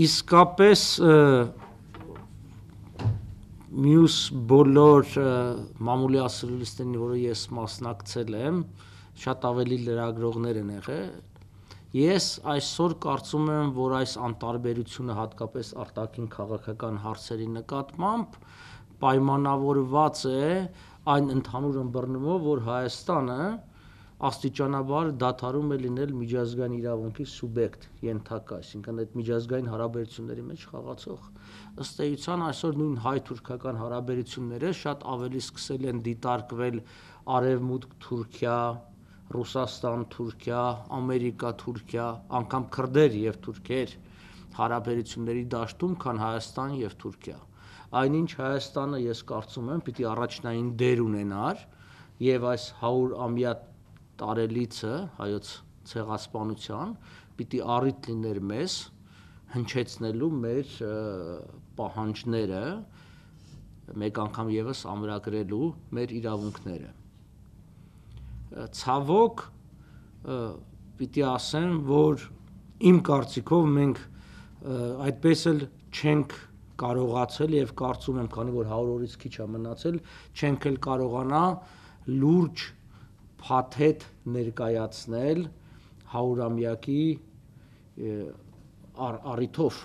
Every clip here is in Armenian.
իսկապես մյուս բոլոր մամուլի ասելիստերին, որը ես մասնակցել եմ, շատ ավելի լրագրողներ են եղել։ Ես այսօր կարծում եմ, որ այս անտարբերությունը հատկապես արտաքին քաղաքական հարցերի նկատմամբ պայմանավորված է այն ընդհանուր ըմբռնումով, որ Հայաստանը աստիճանաբար դադարում է լինել միջազգային իրավունքի սուբյեկտ, ենթակա, այսինքն այդ միջազգային հարաբերությունների մեջ խաղացող։ Ըստ էության այսօր նույն հայ-թուրքական հարաբերությունները շատ ավելի սկսել են դիտարկվել արևմուտք-Թուրքիա, Ռուսաստան-Թուրքիա, Ամերիկա-Թուրքիա, անգամ քրդեր եւ թուրքեր հարաբերությունների դաշտում, քան Հայաստան եւ Թուրքիա։ Այնինչ Հայաստանը, ես կարծում եմ, պիտի առաջնային դեր ունենար եւ այս 100 ամյա տարելիցը հայոց ցեղասպանության պիտի առիթ լիներ մեզ հնչեցնելու մեր պահանջները մեկ անգամ եւս ամրագրելու մեր իրավունքները ցավոք պիտի ասեմ որ իմ կարծիքով մենք այդպես էլ չենք կարողացել եւ կարծում եմ, քանի որ 100 օրից քիչ է մնացել, չենք էլ կարողանա լուրջ փաթեթ ներկայացնել հարյուրամյակի ար, արիթով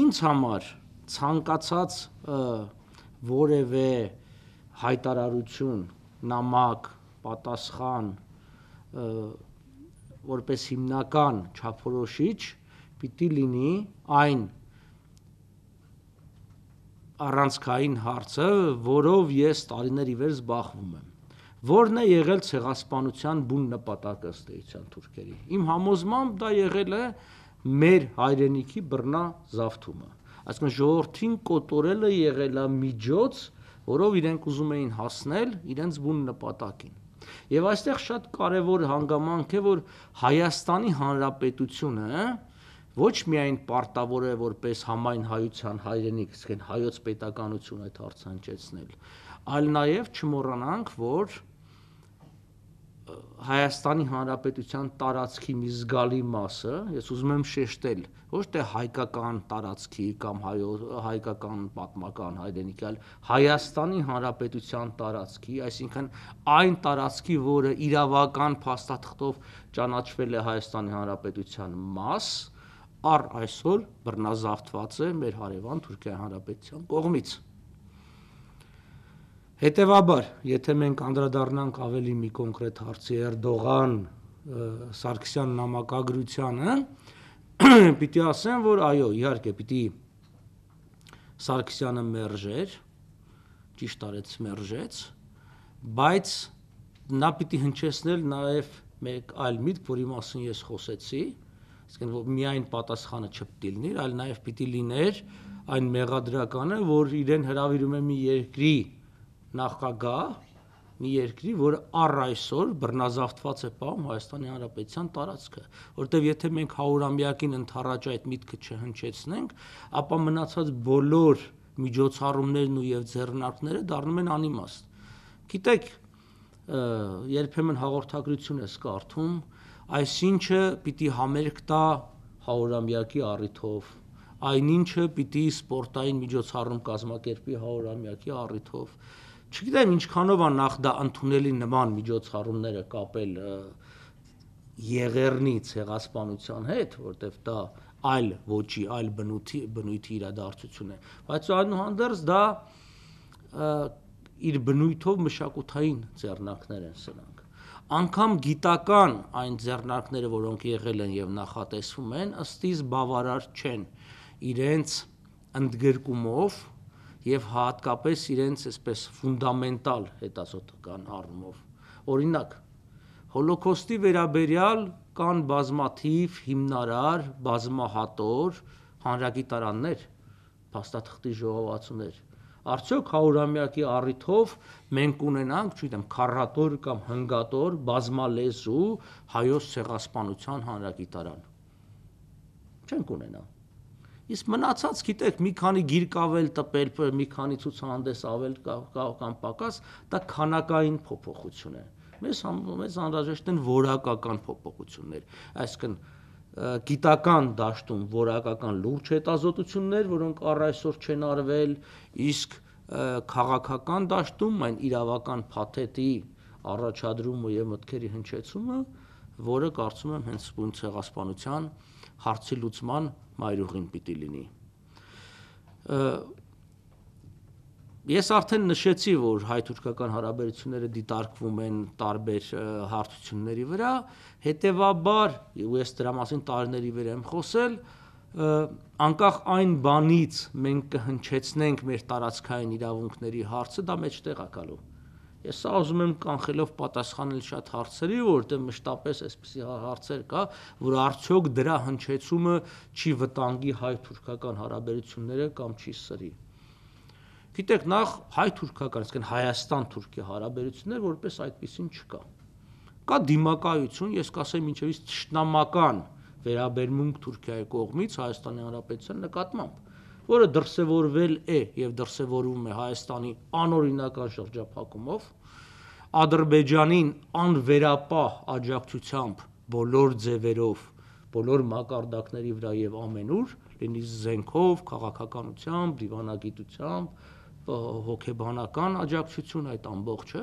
ինձ համար ցանկացած որևէ հայտարարություն, նամակ, պատասխան որպես հիմնական չափորոշիչ պիտի լինի այն առանցքային հարցը, որով ես տարիների վեր զբաղվում եմ։ Որն է եղել ցեղասպանության բուն նպատակը ըստ էության թուրքերի։ Իմ համոզմամբ դա եղել է մեր հայրենիքի բռնա զավթումը։ Այսինքն ժողովրդին կոտորելը եղել է միջոց, որով իրենք ուզում էին հասնել իրենց բուն նպատակին։ Եվ այստեղ շատ կարևոր հանգամանք է, որ Հայաստանի Հանրապետությունը ոչ միայն պարտավոր է որպես համայն հայության հայրենիք, այսինքն հայոց պետականություն այդ հարցանջեցնել, այլ նաև չմոռանանք, որ Հայաստանի Հանրապետության տարածքի մի զգալի մասը, ես ուզում եմ շեշտել, ոչ թե հայկական տարածքի կամ հայո հայկական պատմական հայրենիքի, այլ Հայաստանի Հանրապետության տարածքի, այսինքն այն տարածքի, որը իրավական փաստաթղթով ճանաչվել է Հայաստանի Հանրապետության մաս, առ այսօր բռնազավթված է մեր հարևան Թուրքիա Հանրապետության կողմից։ Հետևաբար, եթե մենք անդրադառնանք ավելի մի կոնկրետ հարցի Էրդողան Սարգսյան նամակագրությանը, պիտի ասեմ, որ այո, իհարկե պիտի Սարգսյանը մերժեր, ճիշտ արեց մերժեց, բայց նա պիտի հնչեցնել նաև մեկ այլ միտք, որի մասին ես խոսեցի, իսկ որ միայն պատասխանը չպիտի լիներ, այլ նաև պիտի լիներ այն մեղադրականը, որ իրեն հրավիրում է մի երկրի նախագահ մի երկրի, որը առ այսօր բռնազավթված է պահում Հայաստանի Հանրապետության տարածքը, որտեվ եթե մենք 100-ամյակին ընթառաջ այդ միտքը չհնչեցնենք, ապա մնացած բոլոր միջոցառումներն ու եւ ձեռնարկները դառնում են անիմաստ։ Գիտեք, երբեմն հաղորդագրություն ես կարդում, այսինչը պիտի համերգ տա 100-ամյակի առիթով, այնինչը պիտի սպորտային միջոցառում կազմակերպի 100-ամյակի առիթով Չգիտեմ ինչքանով է նախ դա ընդունելի նման միջոցառումները կապել եղերնից հեղասպանության հետ, որտեվ դա այլ ոչի, այլ բնույթի բնույթի իրադարձություն է, բայց այնուհանդերձ դա իր բնույթով մշակութային ձեռնարկներ են սրանք անկամ գիտական այն ձեռնարկները, որոնք եղել են եւ նախատեսվում են, ըստիս բավարար չեն իրենց ընդգրկումով եւ հատկապես իրենց այսպես ֆունդամենտալ հետազոտական առումով։ Օրինակ, հոլոկոստի վերաբերյալ կան բազմաթիվ հիմնարար, բազմահատոր հանրագիտարաններ, փաստաթղթի ժողովածուներ։ Արդյոք 100-ամյակի առիթով մենք ունենանք, չգիտեմ, քարատոր կամ հնգատոր բազմալեզու հայոց ցեղասպանության հանրագիտարան։ Չենք ունենա։ Իսկ մնացած, գիտեք, մի քանի գիրք ավել տպել, մի քանի ցուցահանդես ավել կամ պակաս, դա քանակային փոփոխություն է։ Մեզ մեզ անհրաժեշտ են որակական փոփոխություններ, այսինքն գիտական դաշտում որակական լուրջ հետազոտություններ, որոնք առ այսօր չեն արվել, իսկ քաղաքական դաշտում այն իրավական փաթեթի առաջադրումը եւ մտքերի հնչեցումը, որը կարծում եմ հենց ցեղասպանության հարցի լուծման մայրուղին պիտի լինի։ Ես արդեն նշեցի, որ հայ-թուրքական հարաբերությունները դիտարկվում են տարբեր հարթությունների վրա, հետևաբար, ու ես դրա մասին տարիների վեր եմ խոսել, անկախ այն բանից մենք կհնչեցնենք մեր տարածքային իրավունքների հարցը, դա մեջտեղ է գալու։ Ես սա ուզում եմ կանխելով պատասխանել շատ հարցերի, որտեղ մշտապես այսպիսի հա- հարցեր կա, որ արդյոք դրա հնչեցումը չի վտանգի հայ-թուրքական հարաբերությունները կամ չի սրի։ Գիտեք, նախ հայ-թուրքական, այսինքն Հայաստան-Թուրքիա հարաբերությունները որպես այդպեսին չկա։ Կա դիմակայություն, ես կասեմ ինչևից ճշտամական վերաբերմունք Թուրքիայի կողմից Հայաստանի Հանրապետության նկատմամբ որը դրսևորվել է եւ դրսևորվում է Հայաստանի անօրինական շրջափակումով Ադրբեջանին անվերապահ աջակցությամբ բոլոր ձևերով, բոլոր մակարդակների վրա եւ ամենուր, լինի զենքով, քաղաքականությամբ, դիվանագիտությամբ, հոգեբանական աջակցություն այդ ամբողջը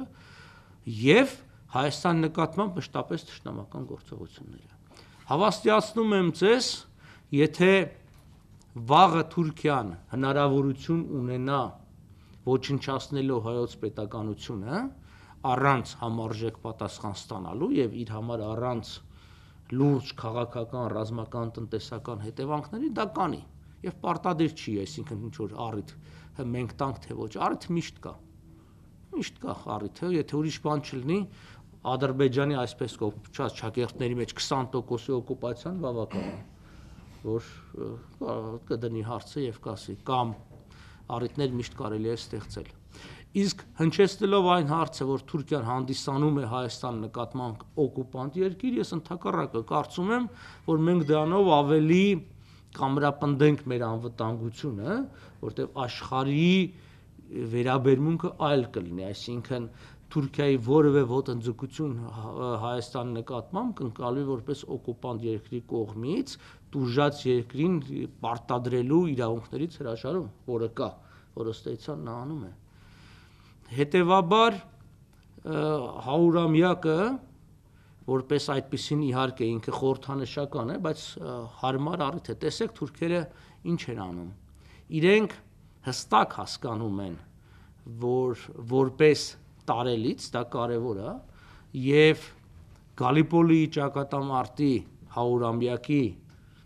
եւ Հայաստան նկատմամբ մշտապես ճշտամական գործողությունները։ Հավաստիացնում եմ ցես, եթե վաղը Թուրքիան հնարավորություն ունենա ոչնչացնելու հայոց պետականությունը, հա առանց համարժեք պատասխան ստանալու եւ իր համար առանց լուրջ քաղաքական, ռազմական, տնտեսական հետևանքների դա կանի եւ պարտադիր չի, այսինքն ինչ որ առիթ մենք տանք թե ոչ, առիթ միշտ կա։ Միշտ կա առիթը, եթե ուրիշ բան չլինի, Ադրբեջանի այսպես կոչած ճակերտների մեջ 20%-ի օկուպացիան բավական է, որ կդնի հարցը եւ կասի կամ առիթներ միշտ կարելի է ստեղծել։ Իսկ հնչեցնելով այն հարցը, որ Թուրքիան հանդիսանում է Հայաստան նկատմամբ օկուպանտ երկիր, ես ընդհակառակը կարծում եմ, որ մենք դրանով ավելի կամրապնդենք մեր անվտանգությունը, որտեղ աշխարհի վերաբերմունքը այլ կլինի, այսինքն Թուրքիայի որևէ ոտնձգություն Հայաստանի նկատմամբ կնկալվի որպես օկուպանտ երկրի կողմից դուժած երկրին պարտադրելու իրավունքներից հրաժարում, որը կա, որը ստեցան նա անում է։ Հետևաբար հաուրամյակը որպես այդպեսին իհարկե ինքը խորհրդանշական է, բայց հարմար առիթ է։ Տեսեք թուրքերը ինչ են անում։ Իրենք հստակ հասկանում են, որ որպես տարելից դա կարևոր է եւ Գալիպոլիի ճակատամարտի հաուրամյակի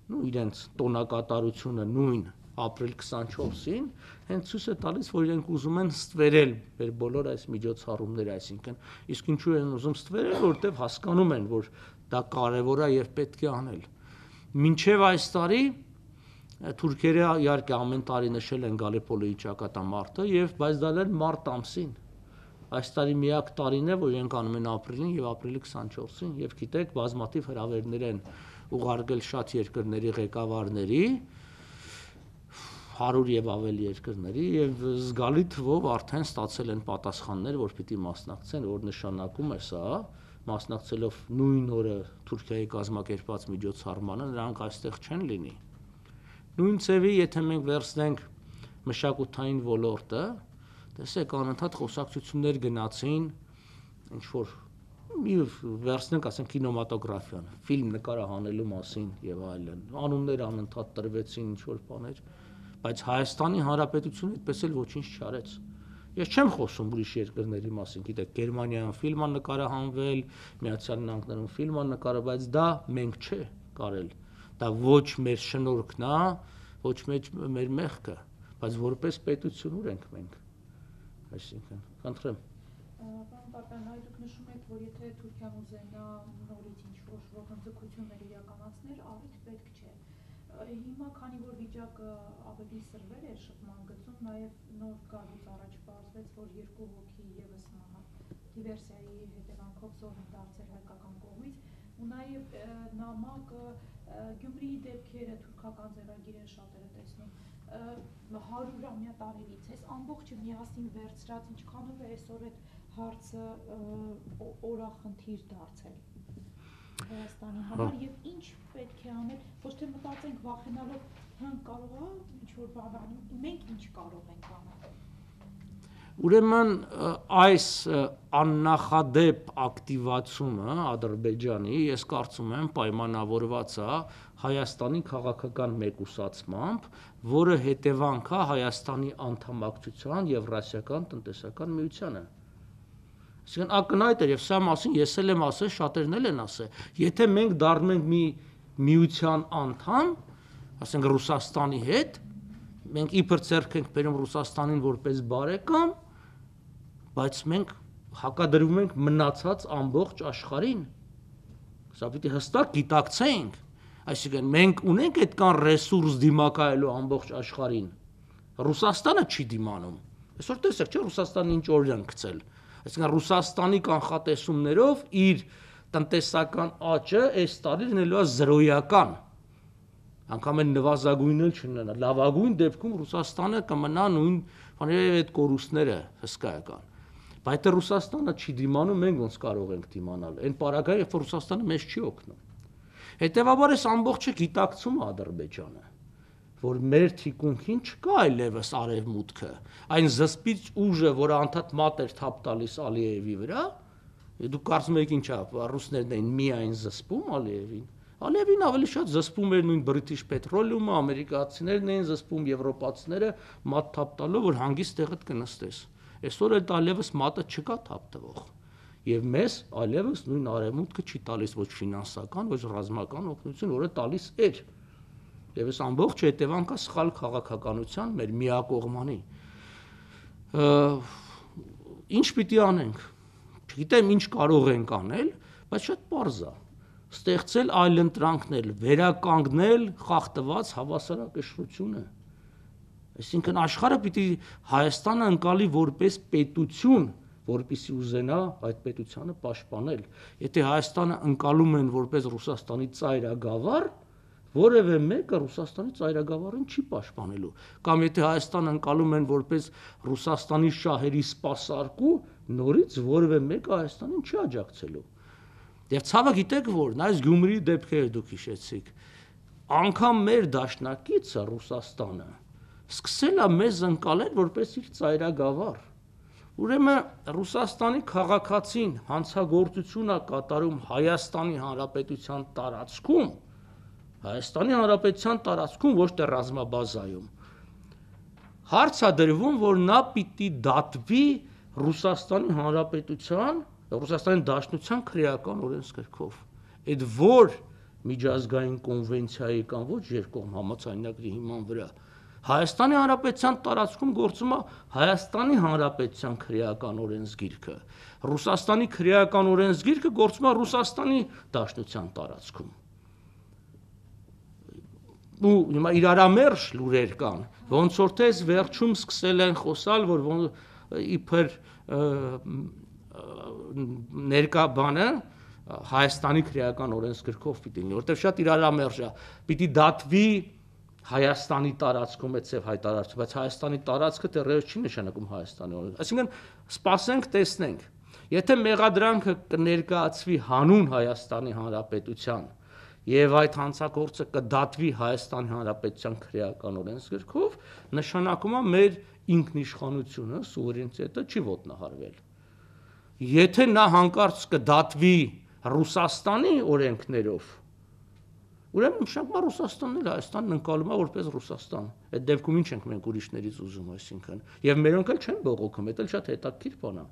նույն իրենց տոնակատարությունը նույն ապրիլ 24-ին, հենց ցույց է տալիս, որ իրենք ուզում են ստվերել մեր բոլոր այս միջոցառումները, այսինքն իսկ ինչու են ուզում ստվերել, որտեվ հասկանում են, որ դա կարևոր է եւ պետք է անել։ Մինչև այս տարի թուրքերը իհարկե ամեն տարի նշել են Գալիպոլիի ճակատամարտը եւ բայց դա լեն մարտ ամսին այս տարի միակ տարին է, որ իրենք անում են ապրիլին եւ ապրիլի 24-ին եւ գիտեք, բազմաթիվ հրավերներ են ուղարկել շատ երկրների ղեկավարների, 100 եւ ավելի երկրների եւ զգալի թվով արդեն ստացել են պատասխաններ, որ պիտի մասնակցեն, որ նշանակում է սա մասնակցելով նույն օրը Թուրքիայի կազմակերպած միջոցառմանը նրանք այստեղ չեն լինի։ Նույն ցեվի, եթե մենք վերցնենք մշակութային ոլորտը, տեսեք անընդհատ խոսակցություններ գնացին ինչ որ մի վերցնենք, ասենք կինոմատոգրաֆիան, ֆիլմ նկարահանելու մասին եւ այլն։ Անուններ անընդհատ տրվեցին ինչ որ բաներ։ ան բայց Հայաստանի Հանրապետությունը այդպես էլ ոչինչ չարեց։ Ես չեմ խոսում ուրիշ երկրների մասին, գիտեք, Գերմանիայում ֆիլմ է նկարահանվել, Միացյալ Նահանգներում ֆիլմ է նկարը, բայց դա մենք չէ կարել։ Դա ոչ մեր շնորհքն է, ոչ մեր մեր մեղքը, բայց որպես պետություն ուր ենք մենք։ Այսինքն, խնդրեմ։ Պարոն Պապյան, դուք նշում եք, որ եթե Թուրքիան ուզենա նորից ինչ-որ ռոքնձգություններ իրականացնել, առիթ պետք չէ։ Հիմա քանի որ վիճակը ավելի սրվել էր շփման գծում, նաև նոր գալուց առաջ պարզվեց, որ երկու հոգի եւս դիվերսիայի հետևանքով զոհ են դարձել հայկական կողմից, ու նաև նամակը Գյումրիի դեպքերը թուրքական ձևագիր են շատերը տեսնում 100-ամյա տարերից էս ամբողջը միասին վերցրած ինչքանով է այսօր այդ հարցը օրախնդիր դարձել Հայաստանի համար հա։ եւ ինչ պետք է անել ոչ թե մտածենք վախենալով Հա, կարող է ինչ որ բավարար։ Մենք ինչ կարող ենք անել։ Ուրեմն այս աննախադեպ ակտիվացումը Ադրբեջանի ես կարծում եմ պայմանավորված է Հայաստանի քաղաքական մեկուսացմամբ, որը հետևանք է Հայաստանի անդամակցության Եվրասիական տնտեսական միությանը։ Այսինքն ակնհայտ է եւ սա մասին ես էլ եմ ասել, շատերն էլ են ասել, եթե մենք դառնանք մի միության անդամ, մի ասենք Ռուսաստանի հետ, մենք իբր ցերք ենք բերում Ռուսաստանին որպես բարեկամ, բայց մենք հակադրվում ենք մնացած ամբողջ աշխարհին։ Սա պիտի հստակ գիտակցենք։ Այսինքն մենք ունենք այդքան ռեսուրս դիմակայելու ամբողջ աշխարհին։ Ռուսաստանը չի դիմանում։ Այսօր տեսեք, չէ՞ Ռուսաստանն ինչ օրյան գցել։ Այսինքն Ռուսաստանի կանխատեսումներով իր տնտեսական աճը այս տարի լինելու է զրոյական 0.5 անգամ այն նվազագույնն էլ չունենա։ Լավագույն դեպքում Ռուսաստանը կմնա նույն բաները այդ կորուստները հսկայական։ Բայց դե Ռուսաստանը չի դիմանում, մենք ոնց կարող ենք դիմանալ։ Այն պարագայը, երբ Ռուսաստանը մեզ չի օգնում։ Հետևաբար էս ամբողջը գիտակցում է Ադրբեջանը, որ մեր թիկունքին չկա այլևս արևմուտքը։ Այն զսպից ուժը, որը անդադ մատ էր թափ տալիս Ալիևի վրա, դու կարծում ես ինչա, ռուսներն էին միայն զսպում Ալիևին Անևին ավելի շատ զսպում էր նույն British Petroleum-ը, ամերիկացիներն էին զսպում, եվրոպացիները մատ թափ տալով, որ հանգիստ տեղդ կնստես։ Այսօր էլ ալևս մատը չկա թափ տվող։ Եվ մեզ ալևս նույն արևմուտքը չի տալիս ոչ ֆինանսական, ոչ ռազմական օգնություն, որը տալիս էր։ Եվ այս ամբողջ հետևանքը սխալ քաղաքականության մեր միակողմանի։ Ինչ պիտի անենք։ Չգիտեմ ինչ կարող ենք անել, բայց շատ པարզ է ստեղծել այլընտրանքներ, վերականգնել խախտված հավասարակշռությունը։ Այսինքն աշխարհը պիտի Հայաստանը ընկալի որպես պետություն, որպիսի ուզենա այդ պետությանը պաշտպանել։ Եթե Հայաստանը ընկալում են որպես Ռուսաստանի ծայրագավառ, որևէ մեկը Ռուսաստանի ծայրագավառին չի պաշտպանելու։ Կամ եթե Հայաստանը ընկալում են որպես Ռուսաստանի շահերի սպասարկու, նորից որևէ մեկը Հայաստանին չի աջակցելու։ Եվ ցավը գիտեք որ, նայես Գյումրիի դեպքերը դուք հիշեցիք։ Անկամ մեր դաշնակիցը Ռուսաստանը սկսել է մեզ ընկալել որպես իր ծայրագավառ։ Ուրեմն Ռուսաստանի քաղաքացին հանցագործություն է կատարում Հայաստանի Հանրապետության տարածքում, Հայաստանի Հանրապետության տարածքում ոչ թե ռազմաբազայում։ Հարց է դրվում, որ նա պիտի դատվի Ռուսաստանի Հանրապետության Ռուսաստանի Դաշնության քրեական օրենսգրքով այդ որ միջազգային կոնվենցիայի կամ ոչ երկկողմ համաձայնագրի հիման վրա Հայաստանի Հանրապետության տարածքում գործում է Հայաստանի Հանրապետության քրեական օրենսգիրքը։ Ռուսաստանի քրեական օրենսգիրքը գործում է Ռուսաստանի Դաշնության տարածքում։ Ու հիմա իրարամերժ լուրեր կան, ոնց որ թեզ վերջում սկսել են խոսալ, որ իբր ներկա բանը Հայաստանի քրեական օրենսգրքով պիտի լինի, որտեղ շատ իրարամերժ է։ Պիտի դատվի Հայաստանի տարածքում է ծև հայտարարություն, բայց Հայաստանի տարածքը դեռևս չի նշանակում Հայաստանի օրենքը։ Այսինքն սպասենք, տեսնենք։ Եթե մեղադրանքը կներկայացվի հանուն Հայաստանի Հանրապետության եւ այդ հանցագործը կդատվի Հայաստանի Հանրապետության քրեական օրենսգրքով, նշանակում է մեր ինքնիշխանությունը, սուվերենիտետը չի ոտնահարվել եթե նա հանկարծ կդատվի Ռուսաստանի օրենքներով, ուրեմն շապա Ռուսաստանն էլ Հայաստանն ընկալում է որպես Ռուսաստան։ Այդ դեպքում ինչ ենք մենք ուրիշներից ուզում, այսինքն, եւ մերոնք էլ չեն բողոքում, դա շատ հետաքրքիր բան է։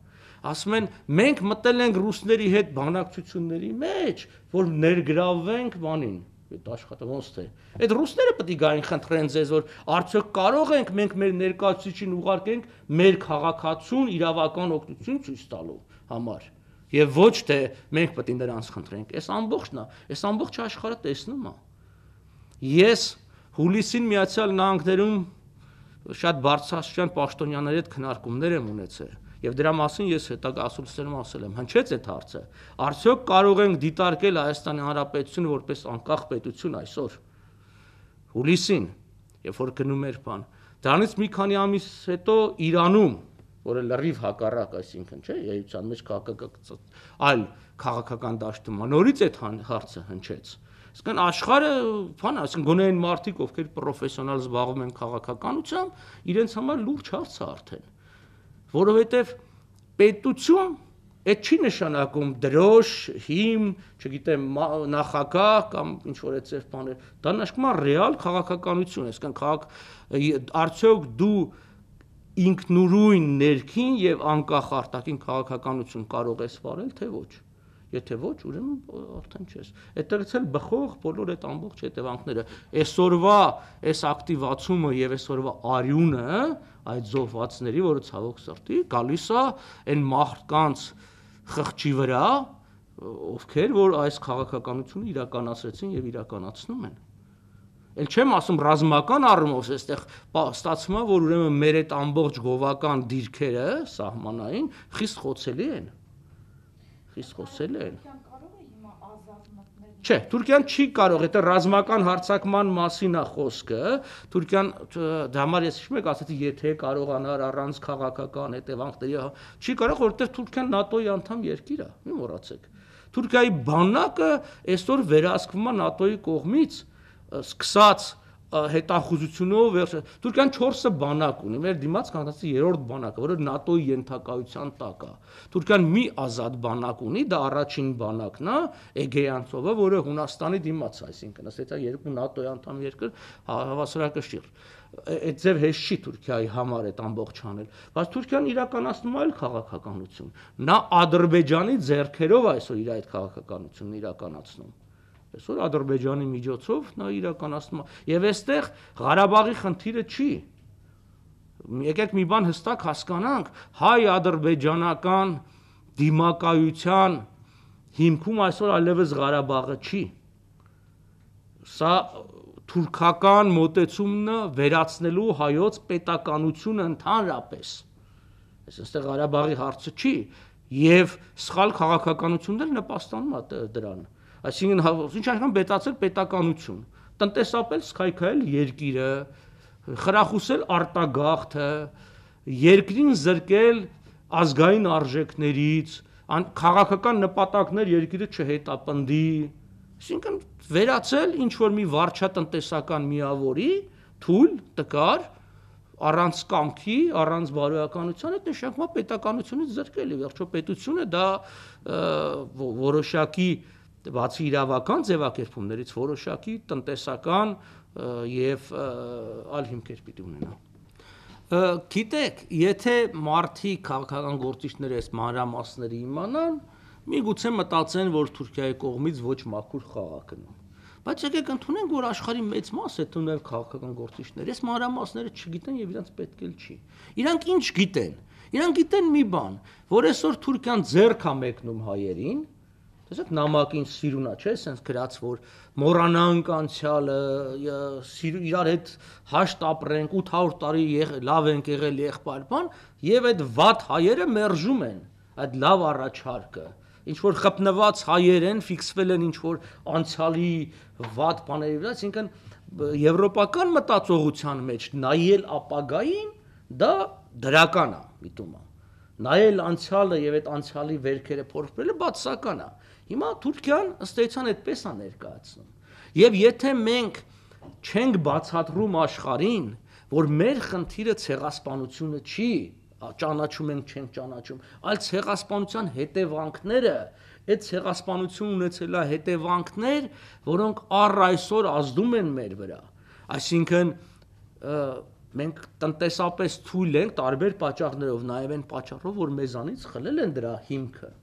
Ասում են, մենք մտել ենք ռուսների հետ բանակցությունների մեջ, որ ներգրավվենք բանին այդ աշխատը ոնց թե։ Այդ ռուսները պետք է գային խնդրեն ձեզ, որ արդյոք կարող ենք մենք մեր ներկայացուցիչին ուղարկենք մեր քաղաքացուն իրավական օգնություն ցույց տալու համար։ Եվ ոչ թե մենք պետք է նրանց խնդրենք։ Այս ամբողջն է, այս ամբողջ աշխարհը տեսնում է։ Ես հուլիսին Միացյալ Նահանգներում շատ բարձրաստիճան պաշտոնյաների հետ քննարկումներ եմ ունեցել Եվ դրա մասին ես հետագա ասուլիսներում ասել եմ, հնչեց այդ հարցը։ Արդյոք կարող ենք դիտարկել Հայաստանի Հանրապետությունը որպես անկախ պետություն այսօր։ Հուլիսին, երբ որ գնում էր բան, դրանից մի քանի ամիս հետո Իրանում որը լրիվ հակառակ, այսինքն, չէ, երիտասան մեջ քաղաքական այլ քաղաքական դաշտում նորից այդ հարցը հնչեց։ Իսկն աշխարհը, բան, այսինքն գոնե այն մարդիկ, ովքեր պրոֆեսիոնալ զբաղվում են քաղաքականությամբ, իրենց համար լուրջ հարց է արդեն որովհետև պետություն այդ չի նշանակում դրոշ, հիմ, չգիտեմ, նախագահ կամ ինչ որ է ծեր բաներ։ Դա նշանակում է ռեալ քաղաքականություն, այսինքն քաղաք արդյոք դու ինքնուրույն ներքին եւ անկախ արտաքին քաղաքականություն կարող ես վարել, թե ոչ։ Եթե ոչ, ուրեմն արդեն չես։ Այդտեղից էլ բխող բոլոր այդ ամբողջ հետևանքները, այսօրվա այս ակտիվացումը եւ այսօրվա արյունը այդ զոհվածների, որը ցավոք սրտի, գալիս է այն մարդկանց խղճի վրա, ովքեր որ այս քաղաքականությունը իրականացրեցին եւ իրականացնում են։ Էլ չեմ ասում ռազմական առումով, այստեղ ստացվում է, որ ուրեմն մեր այդ ամբողջ գովական դիրքերը սահմանային խիստ խոցելի են։ Ա, իսկ խոսել են։ Չէ, Թուրքիան չի կարող, դա ռազմական հարցակման մասին է խոսքը։ Թուրքիան դամար դե ես իշմեք ասացի, եթե կարողանար առանց քաղաքական հետևանքների, չի կարող, որովհետև Թուրքիան ՆԱՏՕ-ի անդամ երկիր է, մի մոռացեք։ Թուրքիայի բանակը այսօր վերահսկվում է ՆԱՏՕ-ի կողմից սկսած 19 հետախուզությունով վերջը Թուրքիան 4-ը բանակ ունի մեր դիմաց կանացի 3-րդ բանակը որը ՆԱՏՕ-ի ենթակայության տակ է Թուրքիան մի ազատ բանակ ունի դա առաջին բանակն է Էգեյանցովը որը Հունաստանի դիմաց է այսինքն ասեցա երկու ՆԱՏՕ-ի անդամ երկր հա, հավասարակշիռ այդ ձև հեշտ չի Թուրքիայի համար այդ ամբողջ անել բայց Թուրքիան իրականացնում է այլ քաղաքականություն նա Ադրբեջանի ձեռքերով այսօր իր այդ քաղաքականությունն իրականացնում Այսօր Ադրբեջանի միջոցով նա իրականացնում է։ Եվ այստեղ Ղարաբաղի խնդիրը չի։ Եկեք մի բան հստակ հասկանանք, հայ-ադրբեջանական դիմակայության հիմքում այսօր այլևս Ղարաբաղը չի։ Սա թուրքական մոտեցումն վերացնելու հայոց պետականությունը ընդհանրապես։ Այսինքն Ղարաբաղի հարցը չի եւ սխալ քաղաքականությունն էլ նպաստանում է դրան։ Այսինքն հա, ինչ աշխան բետացել պետականություն, տնտեսապել սքայքայել երկիրը, խրախուսել արտագաղթը, երկրին զրկել ազգային արժեքներից, քաղաքական նպատակներ երկիրը չհետապնդի, այսինքն վերացել ինչ որ մի վարչատնտեսական միավորի թույլ տկար առանց կամքի, առանց բարոյականության այդ նշանակումը պետականությունից զրկել է, վերջո պետությունը դա որոշակի և բացի իրավական ձևակերպումներից որոշակի տնտեսական եւ այլ հիմքեր պիտի ունենա։ Գիտեք, եթե մարտի քաղաքական գործիչները այս մանրամասները իմանան, միգուցե մտածեն, որ Թուրքիայի կողմից ոչ մաքուր խաղ գնում։ Բայց եկեք ընդունենք, որ աշխարհի մեծ մասը դունել քաղաքական գործիչներ, այս մանրամասները չգիտեն եւ իրանց պետք էլ չի։ Իրանք ինչ գիտեն։ Իրանք գիտեն մի բան, որ այսօր Թուրքիան ձերքա մեկնում հայերին, Տեսեք նամակին սիրունա, չէ՞, sense գրած որ մոռանանք անցյալը, իրար հետ հաշտ ապրենք 800 տարի լավ ենք եղել եղբայր բան, եւ այդ վատ հայերը մերժում են այդ լավ առաջարկը ինչ որ խփնված հայեր են ֆիքսվել են ինչ որ անցյալի վատ բաների վրա, այսինքն եվրոպական մտածողության մեջ նայել ապագային դա դրական է, միտում է։ Նայել անցյալը եւ այդ անցյալի վերքերը փորփրելը բացական է։ բաց Հիմա Թուրքիան ըստ էության այդպես է ներկայացնում։ Եվ եթե մենք չենք բացատրում աշխարհին, որ մեր խնդիրը ցեղասպանությունը չի, ճանաչում ենք, չենք ճանաչում, այլ ցեղասպանության հետևանքները, այդ ցեղասպանություն ունեցելա հետևանքներ, որոնք առ այսօր ազդում են մեր վրա։ Այսինքն մենք տնտեսապես թույլ ենք տարբեր պատճառներով, նաև այն պատճառով, որ մեզանից խլել են դրա հիմքը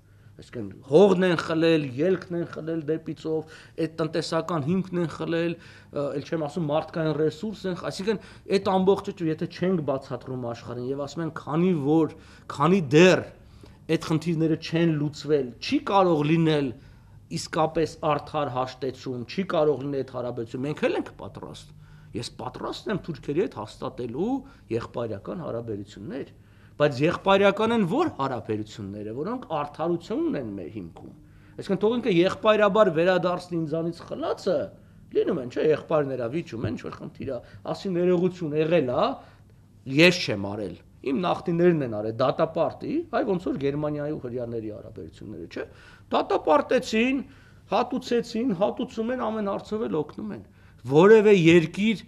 այսինքն հողն են խլել, ելքն են խլել դեպիցով, այդ տնտեսական հիմքն են խլել, ել չեմ ասում մարդկային ռեսուրս են, այսինքն այդ ամբողջը եթե չենք բացատրում աշխարհին եւ ասում են քանի որ, քանի դեռ այդ խնդիրները չեն լուծվել, չի կարող լինել իսկապես արդար հաշտեցում, չի կարող լինել այդ հարաբերություն։ Մենք էլ ենք պատրաստ։ Ես պատրաստ եմ թուրքերի հետ հաստատելու եղբայրական հարաբերություններ բայց եղբայրական են որ հարաբերությունները, որոնք արդարություն ունեն մեր հիմքում։ Այսինքն թող ինքը եղբայրաբար վերադարձնի ինձանից խլացը, լինում են, չէ, եղբայրներա վիճում են, ինչ-որ խնդիր է, ասի ներողություն եղել, հա, ես չեմ արել։ Իմ նախտիներն են արել դատապարտի, այ ոնց որ Գերմանիայի ու հрьяաների հարաբերությունները, չէ։ Դատապարտեցին, հատուցեցին, հատուցում են ամեն հարցով էլ օգնում են։ Որևէ երկիր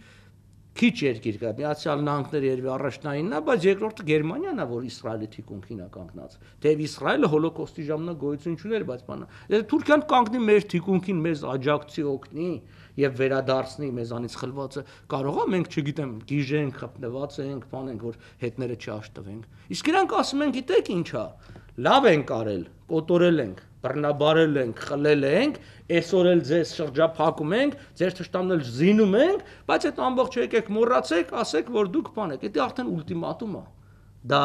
քիչ երկիր կա միացյալ նահանգները երևի առաջնայինն է բայց երկրորդը Գերմանիան է որ Իսրայելի թիկունքին է կանգնած թեև Իսրայելը հոլոկոստի ժամանակ գոյություն չուներ բայց բանը եթե դե Թուրքիան կանգնի մեր թիկունքին մեզ աջակցի օգնի եւ վերադարձնի մեզանից խլվածը կարող է մենք չգիտեմ գիժենք խփնված ենք բանենք որ հետները չհաշտվենք իսկ իրանք ասում են գիտեք ինչա լավ ենք արել կոտորել ենք բռնաբարել ենք, խլել ենք, այսօր էլ ձեզ շրջափակում ենք, ձեր ճշտամն էլ զինում ենք, բայց այդ ամբողջը եկեք մոռացեք, ասեք, որ դուք բան եք։ Դա արդեն ուլտիմատում է։ Դա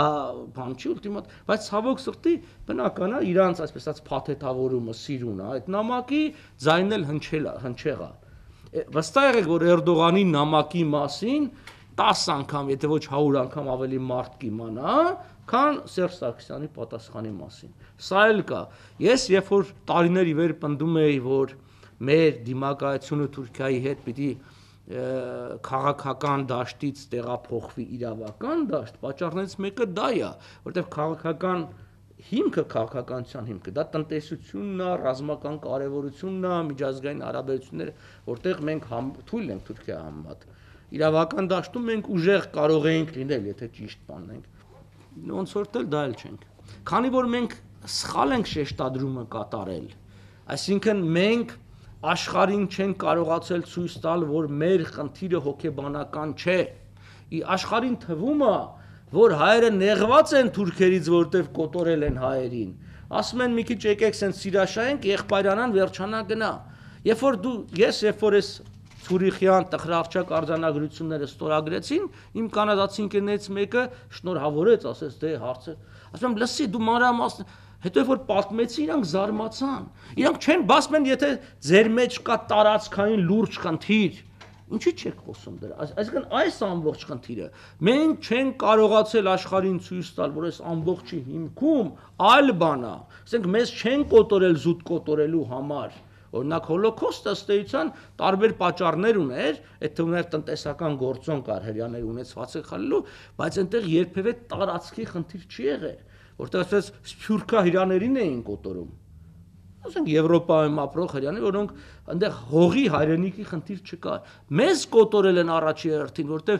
բան չի ուլտիմատ, բայց ցավոք սրտի բնական է իրանց այսպես ասած փաթեթավորումը, սիրուն է, այդ նամակի ձայնն էլ հնչել է, հնչեղ է։ Վստահ եղեք, որ Էրդողանի նամակի մասին 10 անգամ, եթե ոչ 100 անգամ ավելի մարդ կիմանա, քան Սերժ Սարգսյանի պատասխանի մասին։ Սա էլ կա։ Ես երբ որ տարիների վեր պնդում էի, որ մեր դիմակայությունը Թուրքիայի հետ պիտի քաղաքական դաշտից տեղափոխվի իրավական դաշտ, պատճառներից մեկը դա է, որտեղ քաղաքական հիմքը քաղաքականության հիմքը դա տնտեսությունն է, ռազմական կարևորությունն է, միջազգային հարաբերությունները, որտեղ մենք համ թույլ ենք Թուրքիա համապատ։ Իրավական դաշտում մենք ուժեղ կարող ենք լինել, եթե ճիշտ բանենք ոնց որ դել դա էլ չենք։ Քանի որ մենք սխալ ենք շեշտադրումը կատարել, այսինքն մենք աշխարհին չեն կարողացել ցույց տալ, որ մեր խնդիրը հոգեբանական չէ։ Ի աշխարհին թվում է, որ հայերը նեղված են թուրքերից, որտեվ կոտորել են հայերին։ Ասում են մի քիչ եկեք սենց սիրաշայենք, եղբայրանան վերջանա գնա։ Երբ որ դու ես, երբ որ ես Ցուրիխյան տխրավճակ արձանագրությունները ստորագրեցին, իմ կանադացի ընկերներից մեկը շնորհավորեց, ասեց դե հարցը։ Ասում եմ լսի դու մանրամասն հետո որ պատմեցի իրանք զարմացան։ Իրանք չեն բացմեն, եթե ձեր մեջ կա տարածքային լուրջ խնդիր։ Ինչի՞ չեք խոսում դրա։ Այսինքն այս ամբողջ խնդիրը մենք չեն կարողացել աշխարհին ցույց տալ, որ այս ամբողջի հիմքում այլ բան է։ Ասենք մեզ չեն կոտորել զուտ կոտորելու համար Օրինակ հոլոկոստը ըստ էության տարբեր պատճառներ ուներ, այդ թվում էր տնտեսական գործոնք կար հрьяաներ ունեցվածը խալելու, բայց այնտեղ երբևէ տարածքի խնդիր չի եղել, որտեղ ասես սփյուրքա հрьяաներին էին կոտորում։ Ասենք Եվրոպայում ապրող հрьяաներ, որոնք այնտեղ հողի հայրենիքի խնդիր չկար։ Մեզ կոտորել են առաջի հերթին, որտեղ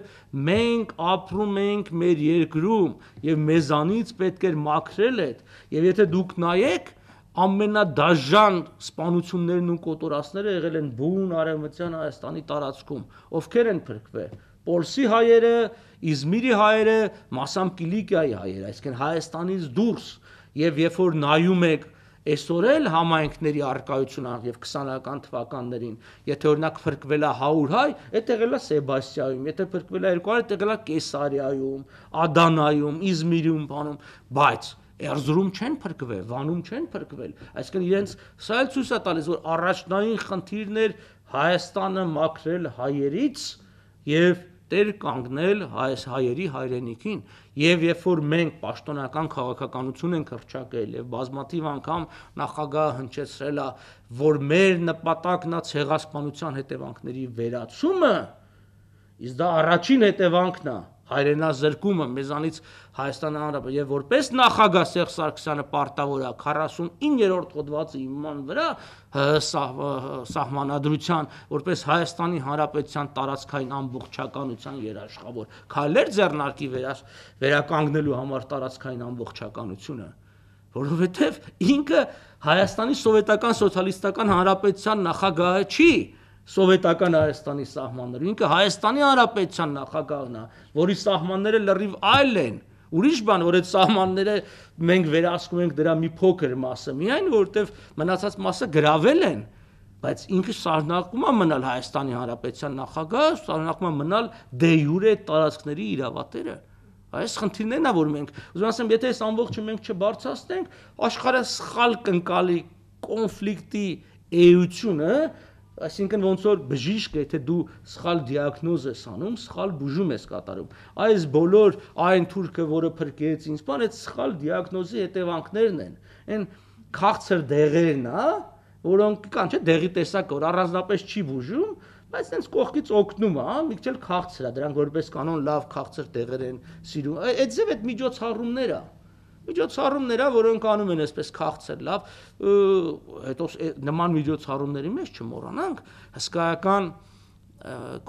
մենք ապրում ենք մեր երկրում եւ մեզանից պետք էր մաքրել այդ։ Եվ եթե դուք նայեք, ամենադաժան սպանություններն ու կոտորածները եղել են բուն արևմտյան Հայաստանի տարածքում, ովքեր են փրկվել։ Պոլսի հայերը, Իզմիրի հայերը, մասամբ Կիլիկիայի հայերը, այսինքն Հայաստանից դուրս եւ երբ որ նայում եք այսօր էլ համայնքների արկայությունը եւ 20-ական թվականներին, եթե օրինակ փրկվել է 100 հայ, այդ եղել է Սեբաստիայում, եթե փրկվել է 200, այդ եղել է Կեսարիայում, Ադանայում, Իզմիրում, բանում, բայց Էրզրում չեն փրկվել, Վանում չեն փրկվել։ Այսինքն իրենց սա էլ ցույց է տալիս, որ առաջնային խնդիրն էր Հայաստանը մաքրել հայերից եւ տեր կանգնել հայս հայերի հայրենիքին եւ երբ որ մենք պաշտոնական քաղաքականություն ենք հրճակել եւ բազմաթիվ անգամ նախագահը հնչեցրել է որ մեր նպատակն է ցեղասպանության հետևանքների վերացումը իսկ դա առաջին հետևանքն է հայրենազրկումը մեզանից Հայաստան Հանրապետ եւ որպես նախագահ Սերժ Սարգսյանը պարտավորա 49-րդ հոդվածի հիման վրա սահմանադրության որպես Հայաստանի Հանրապետության տարածքային ամբողջականության երաշխավոր քայլեր ձեռնարկի վերականգնելու համար տարածքային ամբողջականությունը որովհետև ինքը Հայաստանի սովետական սոցիալիստական հանրապետության նախագահը չի, սովետական Հայաստանի սահմաններում։ Ինքը Հայաստանի Հանրապետության նախագահն է, որի սահմանները լրիվ այլ են։ Ուրիշ բան, որ այդ սահմանները մենք վերահսկում ենք դրա մի փոքր մասը, միայն որովհետև մնացած մասը գravel են, բայց ինքը շարունակում է մնալ Հայաստանի Հանրապետության նախագահ, շարունակում է մնալ դե յուրե տարածքների իրավատերը։ Այս խնդիրներն է, որ մենք, ուզում ասեմ, եթե այս ամբողջը մենք չբարձրացնենք, աշխարհը սխալ կնկալի կոնֆլիկտի էությունը, այսինքն ոնց որ բժիշկ, եթե դու սխալ դիագնոզ ես անում, սխալ բուժում ես կատարում։ Այս բոլոր այն թուրքը, որը փրկեց ինձ, բան այդ սխալ դիագնոզի հետևանքներն են։ Այն քաղցր դեղերն, հա, որոնք կան, չէ՞, դեղի տեսակ, որ առանձնապես չի բուժում, բայց այնց կողքից օգնում է, հա, միքչել քաղցր է, դրանք որպես կանոն լավ քաղցր դեղեր են սիրում։ Այդ ձև այդ միջոցառումները, հա Միջոցառում նրա, որոնք անում են այսպես քաղցր լավ, հետո նման միջոցառումների մեջ չմոռանանք հսկայական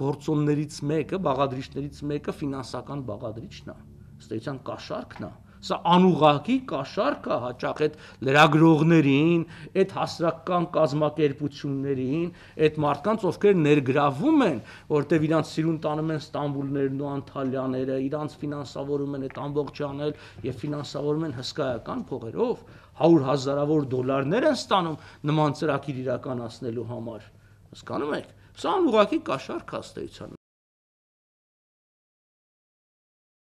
գործոններից մեկը, բաղադրիչներից մեկը ֆինանսական բաղադրիչն է, ստեյցիան կաշառքն է, Սա անուղակի կաշառքը հաճախ այդ լրագրողներին, այդ հասարակական կազմակերպություններին, այդ մարդկանց, ովքեր ներգրավում են, որտեվ իրանց սիրուն տանում են Ստամբուլներն ու Անտալիաները, իրանց ֆինանսավորում են այդ ամբողջ անել եւ ֆինանսավորում են հսկայական փողերով, 100 հազարավոր դոլարներ են ստանում նման ծրագիր իրականացնելու համար։ Հասկանում եք։ Սա անուղակի կաշառք հաստեյցան